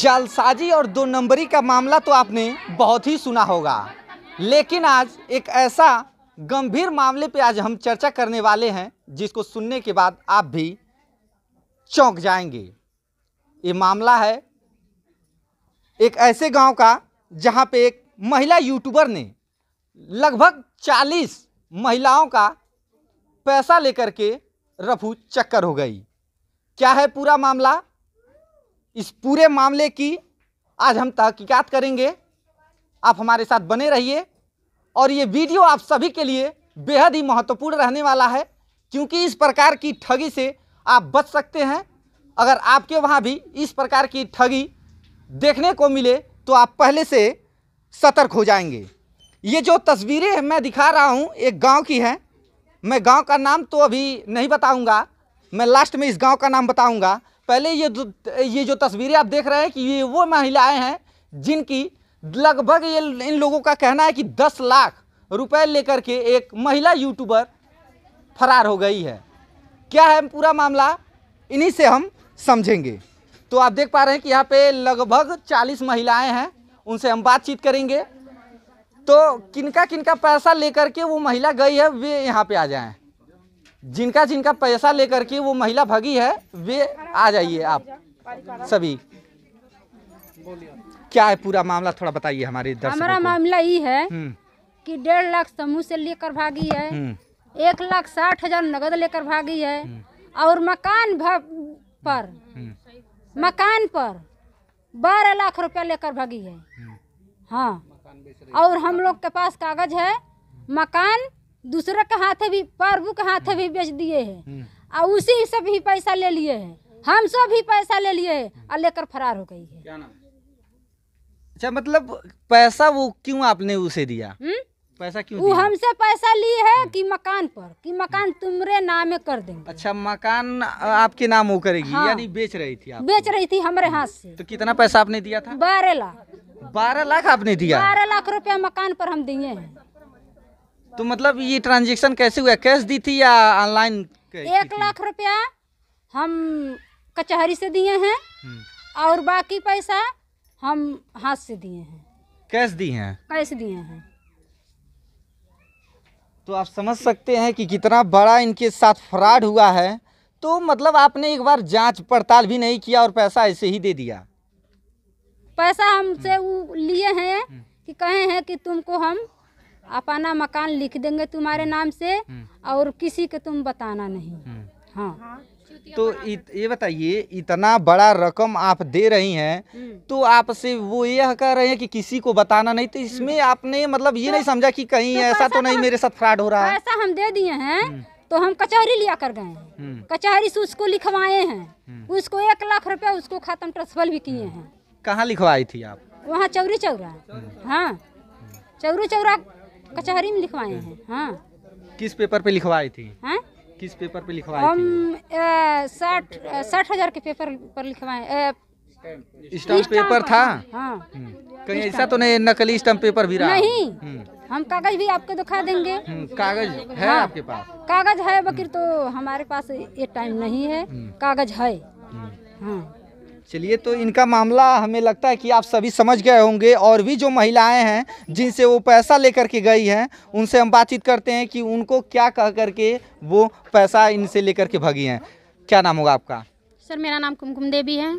जालसाजी और दो नंबरी का मामला तो आपने बहुत ही सुना होगा लेकिन आज एक ऐसा गंभीर मामले पे आज हम चर्चा करने वाले हैं जिसको सुनने के बाद आप भी चौंक जाएंगे ये मामला है एक ऐसे गांव का जहां पे एक महिला यूट्यूबर ने लगभग 40 महिलाओं का पैसा लेकर के रफू चक्कर हो गई क्या है पूरा मामला इस पूरे मामले की आज हम तहकीक़त करेंगे आप हमारे साथ बने रहिए और ये वीडियो आप सभी के लिए बेहद ही महत्वपूर्ण रहने वाला है क्योंकि इस प्रकार की ठगी से आप बच सकते हैं अगर आपके वहाँ भी इस प्रकार की ठगी देखने को मिले तो आप पहले से सतर्क हो जाएंगे ये जो तस्वीरें मैं दिखा रहा हूँ एक गांव की है मैं गांव का नाम तो अभी नहीं बताऊँगा मैं लास्ट में इस गांव का नाम बताऊँगा पहले ये ये जो तस्वीरें आप देख रहे हैं कि ये वो महिलाएं हैं जिनकी लगभग ये इन लोगों का कहना है कि दस लाख रुपए लेकर के एक महिला यूट्यूबर फरार हो गई है क्या है पूरा मामला इन्हीं से हम समझेंगे तो आप देख पा रहे हैं कि यहाँ पे लगभग चालीस महिलाएं हैं उनसे हम बातचीत करेंगे तो किनका किनका पैसा लेकर के वो महिला गई है वे यहाँ पर आ जाएँ जिनका जिनका पैसा लेकर के वो महिला भगी है वे आ जाइए आप सभी क्या है पूरा मामला थोड़ा बताइए हमारे हमारा मामला ये है हम्म। कि डेढ़ लाख समूह से लेकर भागी है हम्म। एक लाख साठ हजार नगद लेकर भागी है हम्म। और मकान पर मकान पर बारह लाख रुपया लेकर भागी है हाँ और हम लोग के पास कागज है मकान दूसरे का हाथ भी प्रभु का हाथ भी बेच दिए है और हम्म। उसी से भी पैसा ले लिए है हम सब भी पैसा ले लिए है और लेकर फरार हो गई है अच्छा मतलब पैसा वो क्यों आपने उसे दिया हम्म? पैसा क्यों वो हमसे पैसा लिए है हम्म। कि मकान पर कि मकान तुम्हारे नाम में कर देंगे अच्छा मकान आपके नाम वो करेगी हाँ। यानी बेच रही थी आप बेच रही थी हमारे हाथ से तो कितना पैसा आपने दिया था बारह लाख बारह लाख आपने दिया बारह लाख रुपया मकान पर हम दिए हैं तो मतलब ये ट्रांजेक्शन कैसे हुआ कैश दी थी या ऑनलाइन एक लाख रुपया हम कचहरी से दिए हैं हम्म। और बाकी पैसा हम हाथ से दिए हैं कैश दिए हैं कैश दिए हैं तो आप समझ सकते हैं कि कितना बड़ा इनके साथ फ्रॉड हुआ है तो मतलब आपने एक बार जांच पड़ताल भी नहीं किया और पैसा ऐसे ही दे दिया पैसा हमसे लिए हैं हम्म। कि कहे हैं कि तुमको हम अपना मकान लिख देंगे तुम्हारे हम्म। नाम से हम्म। और किसी को तुम बताना नहीं हम्म। हाँ, हाँ तो इत, ये बताइए इतना बड़ा रकम आप दे रही हैं तो आपसे वो यह कह रहे हैं कि किसी को बताना नहीं तो इसमें आपने मतलब ये तो, नहीं समझा कि कहीं तो ऐसा तो नहीं मेरे साथ फ्रॉड हो रहा है ऐसा हम दे दिए हैं तो हम कचहरी लिया कर गए कचहरी से उसको लिखवाए हैं उसको एक लाख रुपया उसको खत्म ट्रांसफर भी किए हैं कहाँ लिखवाई थी आप वहाँ चौरी चौरा हाँ चौरी चौरा कचहरी में लिखवाए हैं हाँ किस पेपर पे लिखवाई थी हैं हाँ? किस पेपर पे लिखवाए हम साठ साठ हजार के पेपर पर लिखवाए स्टम्प पेपर था हाँ। हम्म। कहीं ऐसा तो नहीं नकली स्टम्प पेपर भी रहा नहीं हम्म। हम कागज भी आपको दिखा देंगे हम्म, कागज है हाँ। आपके पास कागज है बकर तो हमारे पास ये टाइम नहीं है कागज है हाँ चलिए तो इनका मामला हमें लगता है कि आप सभी समझ गए होंगे और भी जो महिलाएं हैं जिनसे वो पैसा लेकर के गई हैं उनसे हम बातचीत करते हैं कि उनको क्या कह कर के वो पैसा इनसे लेकर के भागी हैं क्या नाम होगा आपका सर मेरा नाम कुमकुम देवी है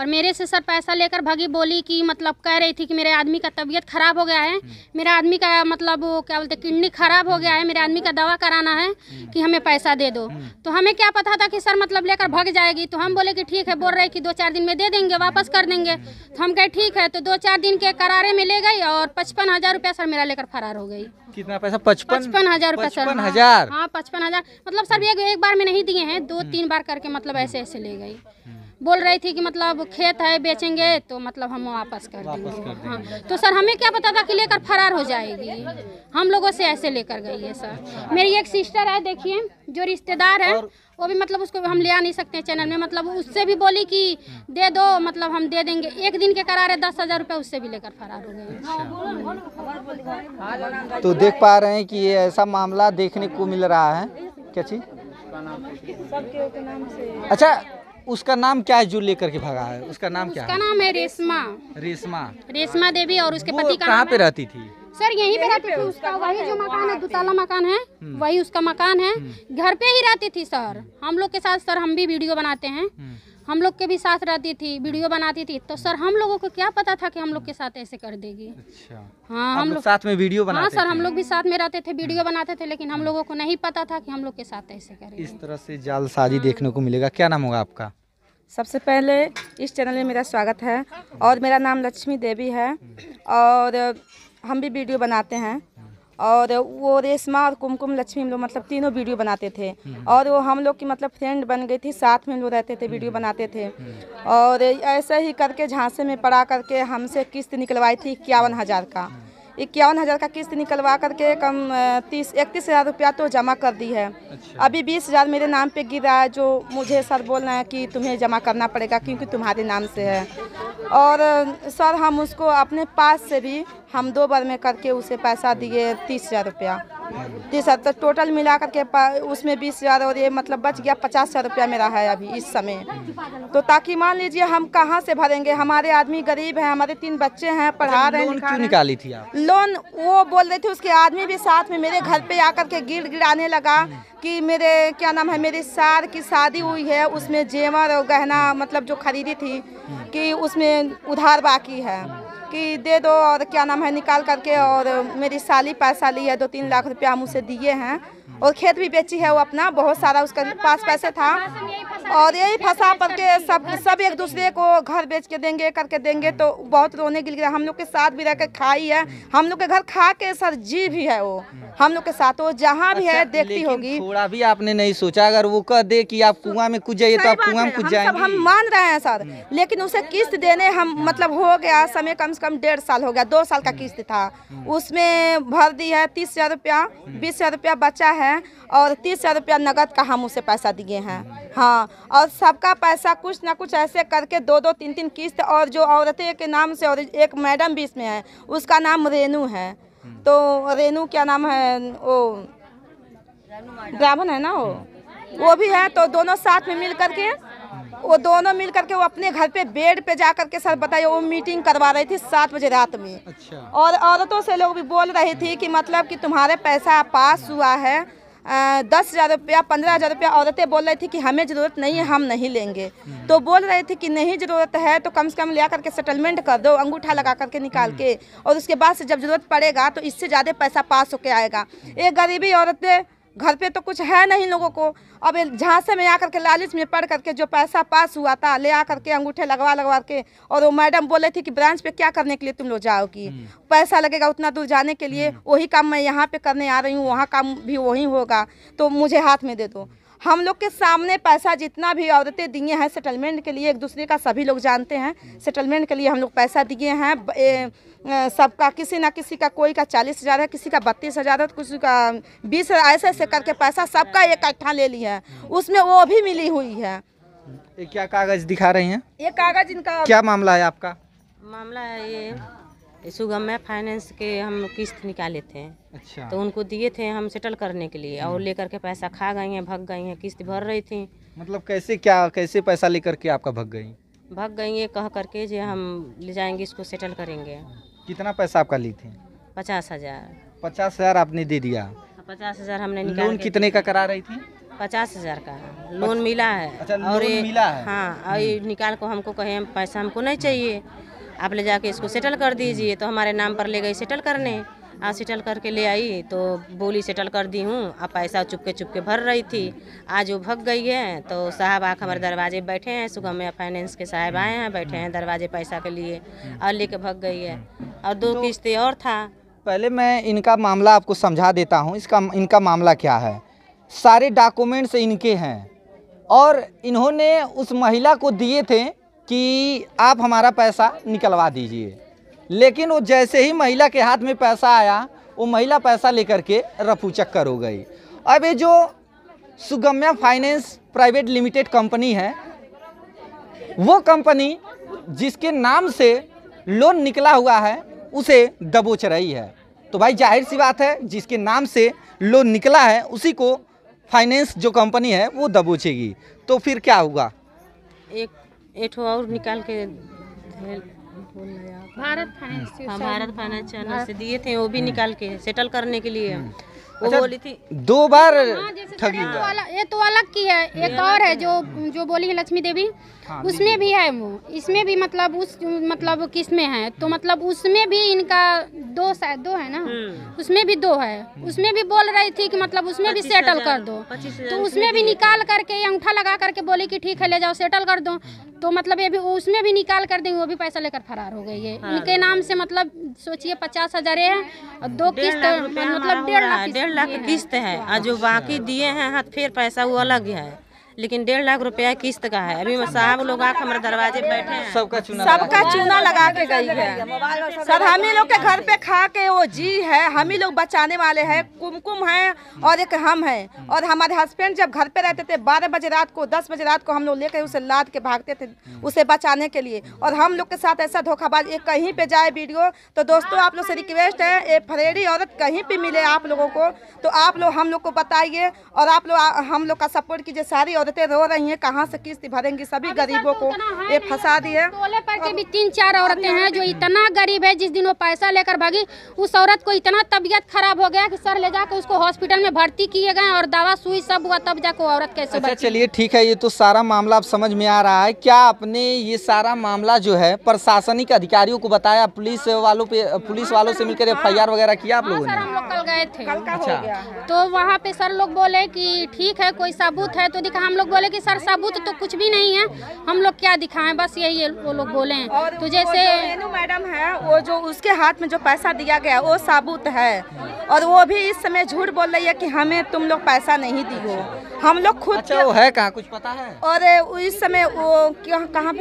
और मेरे से सर पैसा लेकर भगी बोली कि मतलब कह रही थी कि मेरे आदमी का तबीयत खराब हो गया है हम्म। मेरे आदमी का मतलब क्या बोलते किडनी खराब हो गया है मेरे आदमी का दवा कराना है हम्म। कि हमें पैसा दे दो हम्म। तो हमें क्या पता था कि सर मतलब लेकर भग जाएगी तो हम बोले कि ठीक है बोल रहे कि दो चार दिन में दे देंगे वापस कर देंगे तो हम कहे ठीक है तो दो चार दिन के करारे में ले गई और पचपन हजार रुपया सर मेरा लेकर फरार हो गई कितना पैसा पचपन पचपन हजार रुपया सर हाँ। हजार हाँ पचपन हजार मतलब सर एक बार में नहीं दिए हैं दो तीन बार करके मतलब ऐसे ऐसे ले गई बोल रही थी कि मतलब खेत है बेचेंगे तो मतलब हम वापस कर देंगे हाँ तो सर हमें क्या पता था कि लेकर फरार हो जाएगी हम लोगों से ऐसे लेकर गई है सर मेरी एक सिस्टर है देखिए जो रिश्तेदार है वो भी मतलब उसको हम ले आ नहीं सकते चैनल में मतलब उससे भी बोली कि दे दो मतलब हम दे देंगे एक दिन के करार है दस हज़ार रुपये उससे भी लेकर फरार हो गए तो देख पा रहे हैं कि ये ऐसा मामला देखने को मिल रहा है क्या चीज़ अच्छा उसका नाम क्या है जो लेकर के भागा है उसका नाम क्या उसका नाम है रेशमा रेशमा रेशमा देवी और उसके पति का कहाँ पे रहती थी सर यहीं पे रहती थी उसका वही जो मकान है दुताला मकान है हम्म। वही उसका मकान है हम्म। घर पे ही रहती थी सर हम लोग के साथ सर हम भी वीडियो बनाते हैं हम्म। हम लोग के भी साथ रहती थी वीडियो बनाती थी तो सर हम लोगों को क्या पता था कि हम लोग के साथ ऐसे कर देगी अच्छा हाँ हम लोग साथ में वीडियो हाँ, बनाते हाँ सर हम लोग भी साथ में रहते थे वीडियो हम्म। बनाते थे लेकिन हम लोगों को नहीं पता था कि हम लोग के साथ ऐसे करें इस तरह से जालसाजी हाँ। देखने को मिलेगा क्या नाम होगा आपका सबसे पहले इस चैनल में मेरा स्वागत है और मेरा नाम लक्ष्मी देवी है हम्म। और हम भी वीडियो बनाते हैं और वो रेशमा और कुमकुम लक्ष्मी हम लोग मतलब तीनों वीडियो बनाते थे और वो हम लोग की मतलब फ्रेंड बन गई थी साथ में लोग रहते थे वीडियो बनाते थे और ऐसे ही करके झांसे में पड़ा करके हमसे किस्त निकलवाई थी इक्यावन हज़ार का इक्यावन हज़ार का किस्त निकलवा करके कम तीस इकतीस हज़ार रुपया तो जमा कर दी है अच्छा। अभी बीस हज़ार मेरे नाम पे गिरा है जो मुझे सर बोल रहे हैं कि तुम्हें जमा करना पड़ेगा क्योंकि तुम्हारे नाम से है और सर हम उसको अपने पास से भी हम दो बार में करके उसे पैसा दिए तीस हज़ार रुपया जी सर तो टोटल मिला करके उसमें बीस हज़ार और ये मतलब बच गया पचास हज़ार रुपया मेरा है अभी इस समय तो ताकि मान लीजिए हम कहाँ से भरेंगे हमारे आदमी गरीब हैं हमारे तीन बच्चे हैं अच्छा, पढ़ा रहे हैं क्यों निकाली थी आप लोन वो बोल रहे थे उसके आदमी भी साथ में मेरे घर पे आकर के गिर गिराने लगा कि मेरे क्या नाम है मेरी सार की शादी हुई है उसमें जेवर और गहना मतलब जो खरीदी थी कि उसमें उधार बाकी है कि दे दो और क्या नाम है निकाल करके और मेरी साली पैसा साली है दो तीन लाख रुपया हम उसे दिए हैं और खेत भी बेची है वो अपना बहुत सारा उसके पास पैसे था और यही फंसा करके सब सब एक दूसरे को घर बेच के देंगे करके देंगे तो बहुत रोने गिर गया हम लोग के साथ भी रह कर खाई है हम लोग के घर खा के सर जी भी है वो हम लोग के साथ वो जहाँ भी है अच्छा, देखती होगी थोड़ा भी आपने नहीं सोचा अगर वो कह दे कि आप कुआं में कुछ जाइए तो आप कुआं में कुछ जाए हम मान रहे हैं सर हम्म। लेकिन उसे किस्त देने हम मतलब हो गया समय कम से कम डेढ़ साल हो गया दो साल का हम्म। किस्त था हम्म। उसमें भर दी है तीस हज़ार रुपया हम्म। बीस हज़ार रुपया बचा है और तीस हज़ार रुपया नकद का हम उसे पैसा दिए हैं हाँ और सबका पैसा कुछ ना कुछ ऐसे करके दो दो तीन तीन किस्त और जो औरतें के नाम से और एक मैडम भी इसमें है उसका नाम रेनू है तो रेनू क्या नाम है वो ब्राह्मण है ना वो वो भी है तो दोनों साथ में मिल करके वो दोनों मिल करके वो अपने घर पे बेड पे जा करके सर बताइए वो मीटिंग करवा रही थी सात बजे रात में अच्छा और औरतों से लोग भी बोल रही थी कि मतलब कि तुम्हारे पैसा पास हुआ है आ, दस हज़ार रुपया पंद्रह हज़ार रुपया औरतें बोल रही थी कि हमें ज़रूरत नहीं है हम नहीं लेंगे हम्म। तो बोल रहे थे कि नहीं ज़रूरत है तो कम से कम ले करके सेटलमेंट कर दो अंगूठा लगा करके निकाल हम्म। के और उसके बाद से जब ज़रूरत पड़ेगा तो इससे ज़्यादा पैसा पास होके आएगा हम्म। एक गरीबी औरतें घर पे तो कुछ है नहीं लोगों को अब झांसे में आकर के लालच में पढ़ करके जो पैसा पास हुआ था ले आकर के अंगूठे लगवा लगवा के और वो मैडम बोले थी कि ब्रांच पे क्या करने के लिए तुम लोग जाओगी हम्म। पैसा लगेगा उतना दूर जाने के लिए हम्म। वही काम मैं यहाँ पे करने आ रही हूँ वहाँ काम भी वही होगा तो मुझे हाथ में दे दो हम लोग के सामने पैसा जितना भी औरतें दिए हैं सेटलमेंट के लिए एक दूसरे का सभी लोग जानते हैं सेटलमेंट के लिए हम लोग पैसा दिए हैं सबका किसी ना किसी का कोई का चालीस हज़ार है किसी का बत्तीस हज़ार है तो किसी का बीस ऐसे ऐसे करके पैसा सबका इकट्ठा ले लिया है उसमें वो भी मिली हुई है ये क्या कागज़ दिखा रही हैं ये कागज़ इनका क्या मामला है आपका मामला है ये सुगम में फाइनेंस के हम किस्त निकाले थे अच्छा तो उनको दिए थे हम सेटल करने के लिए और हम्म। लेकर के पैसा खा गई हैं भग गई हैं किस्त भर रही थी मतलब कैसे क्या कैसे पैसा लेकर के आपका भग गई भग गई है कह करके जो हम ले जाएंगे इसको सेटल करेंगे कितना पैसा आपका ली थी पचास हज़ार पचास हज़ार आपने दे दिया पचास हज़ार हमने लोन कितने का करा रही थी पचास हज़ार का लोन मिला है अच्छा, और ये मिला है हाँ और हम्म। निकाल को हमको कहे पैसा हमको नहीं चाहिए आप ले जाके इसको सेटल कर दीजिए तो हमारे नाम पर ले गई सेटल करने आ सेटल करके ले आई तो बोली सेटल कर दी हूँ अब पैसा चुपके चुपके भर रही थी आज वो भग गई है तो साहब आख हमारे दरवाजे बैठे हैं में फाइनेंस के साहब आए हैं बैठे हैं दरवाजे पैसा के लिए और लेके भग गई है और दो तो, किस्तें और था पहले मैं इनका मामला आपको समझा देता हूँ इसका इनका मामला क्या है सारे डॉक्यूमेंट्स इनके हैं और इन्होंने उस महिला को दिए थे कि आप हमारा पैसा निकलवा दीजिए लेकिन वो जैसे ही महिला के हाथ में पैसा आया वो महिला पैसा लेकर के रफू चक्कर हो गई अब ये जो Sugamya finance private limited company है वो कंपनी जिसके नाम से लोन निकला हुआ है उसे दबोच रही है तो भाई जाहिर सी बात है जिसके नाम से लोन निकला है उसी को फाइनेंस जो कंपनी है वो दबोचेगी तो फिर क्या होगा एक एठो और निकाल के भारत फाइनेंस हाँ, भारत फाइनेंस चैनल से दिए थे वो भी निकाल के सेटल करने के लिए हम्म। अच्छा, बोली थी दो बार हाँ, ठगी ये तो अलग की है एक और है जो जो बोली है लक्ष्मी देवी हाँ, उसमें भी है वो इसमें भी मतलब उस मतलब किस में है तो मतलब उसमें भी इनका दो शायद दो है ना हम्म। उसमें भी दो है उसमें भी बोल रही थी कि मतलब उसमें भी सेटल कर दो तो उसमें भी निकाल करके अंगूठा लगा करके बोली कि ठीक है ले जाओ सेटल कर दो तो मतलब ये भी उसमें भी निकाल कर देंगे वो भी पैसा लेकर फरार हो गई है हाँ। इनके नाम से मतलब सोचिए पचास हजार है और दो किस्त मतलब डेढ़ लाख डेढ़ लाख किस्त है और जो बाकी दिए हैं हाथ फिर पैसा वो अलग है लेकिन डेढ़ लाख रुपया किस्त का है अभी साहब लोग आके हमारे दरवाजे बैठे हैं सबका चूना सबका चूना लगा के गई है सब हम ही लोग के घर पे खा के वो जी है हम ही लोग बचाने वाले हैं कुमकुम है और एक हम है और हमारे हस्बैंड जब घर पे रहते थे बारह बजे रात को दस बजे रात को हम लोग लेकर उसे लाद के भागते थे उसे बचाने के लिए और हम लोग के साथ ऐसा धोखाबाज एक कहीं पे जाए वीडियो तो दोस्तों आप लोग से रिक्वेस्ट है एक फरेरी औरत कहीं पे मिले आप लोगों को तो आप लोग हम लोग को बताइए और आप लोग हम लोग का सपोर्ट कीजिए सारी और औरतें रो रही हैं कहाँ से किस्त भरेंगी सभी गरीबों तो को ये फंसा दी है टोले पर के भी तीन चार औरतें हैं जो इतना गरीब है जिस दिन वो पैसा लेकर भागी उस औरत को इतना तबियत खराब हो गया कि सर ले जाकर उसको हॉस्पिटल में भर्ती किए गए और दवा सुई सब हुआ तब जाकर औरत कैसे अच्छा चलिए ठीक है ये तो सारा मामला अब समझ में आ रहा है क्या आपने ये सारा मामला जो है प्रशासनिक अधिकारियों को बताया पुलिस वालों पे पुलिस वालों से मिलकर हाँ, एफ वगैरह किया आप हाँ, लोगों ने कल गए थे अच्छा। तो वहाँ पे सर लोग बोले की ठीक है कोई सबूत है तो दिखा हम लोग बोले कि सर सबूत तो कुछ भी नहीं है हम लोग क्या दिखाएं बस यही वो लोग बोले हैं तो जैसे मैडम है वो जो उसके हाथ में जो पैसा दिया गया वो सबूत है और वो भी इस समय झूठ बोल रही है कि हमें तुम लोग पैसा नहीं दी हो हम लोग खुद अच्छा वो है कहाँ कुछ पता है और इस समय वो कहाँ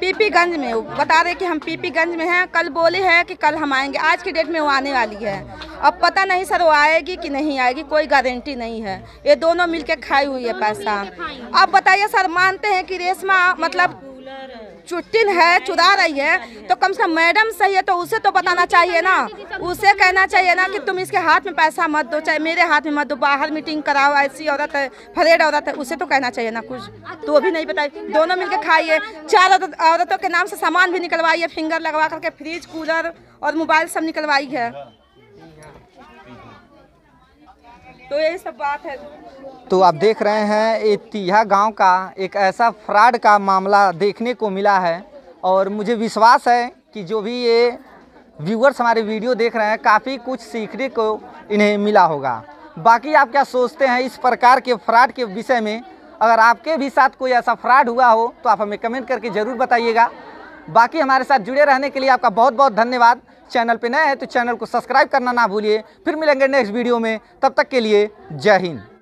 पीपीगंज में बता रहे कि हम पीपीगंज में हैं कल बोले हैं कि कल हम आएंगे आज की डेट में वो आने वाली है अब पता नहीं सर वो आएगी कि नहीं आएगी कोई गारंटी नहीं है ये दोनों मिलके खाई हुई है पैसा अब बताइए सर मानते हैं कि रेशमा मतलब चुट्टिन है चुरा रही है तो कम से कम मैडम सही है तो उसे तो बताना चाहिए ना उसे कहना चाहिए ना कि तुम इसके हाथ में पैसा मत दो चाहे मेरे हाथ में मत दो बाहर मीटिंग कराओ ऐसी औरत है फरेड औरत है उसे तो कहना चाहिए ना कुछ तो वो भी नहीं बताई दोनों मिलकर तो खाइए चार औरतों के नाम से सामान भी निकलवाइए फिंगर लगवा करके फ्रिज कूलर और मोबाइल सब निकलवाई है तो यही सब बात है तो आप देख रहे हैं ये तीहा गांव का एक ऐसा फ्रॉड का मामला देखने को मिला है और मुझे विश्वास है कि जो भी ये व्यूअर्स हमारे वीडियो देख रहे हैं काफ़ी कुछ सीखने को इन्हें मिला होगा बाकी आप क्या सोचते हैं इस प्रकार के फ्रॉड के विषय में अगर आपके भी साथ कोई ऐसा फ्रॉड हुआ हो तो आप हमें कमेंट करके ज़रूर बताइएगा बाकी हमारे साथ जुड़े रहने के लिए आपका बहुत बहुत धन्यवाद चैनल पे नए हैं तो चैनल को सब्सक्राइब करना ना भूलिए फिर मिलेंगे नेक्स्ट वीडियो में तब तक के लिए जय हिंद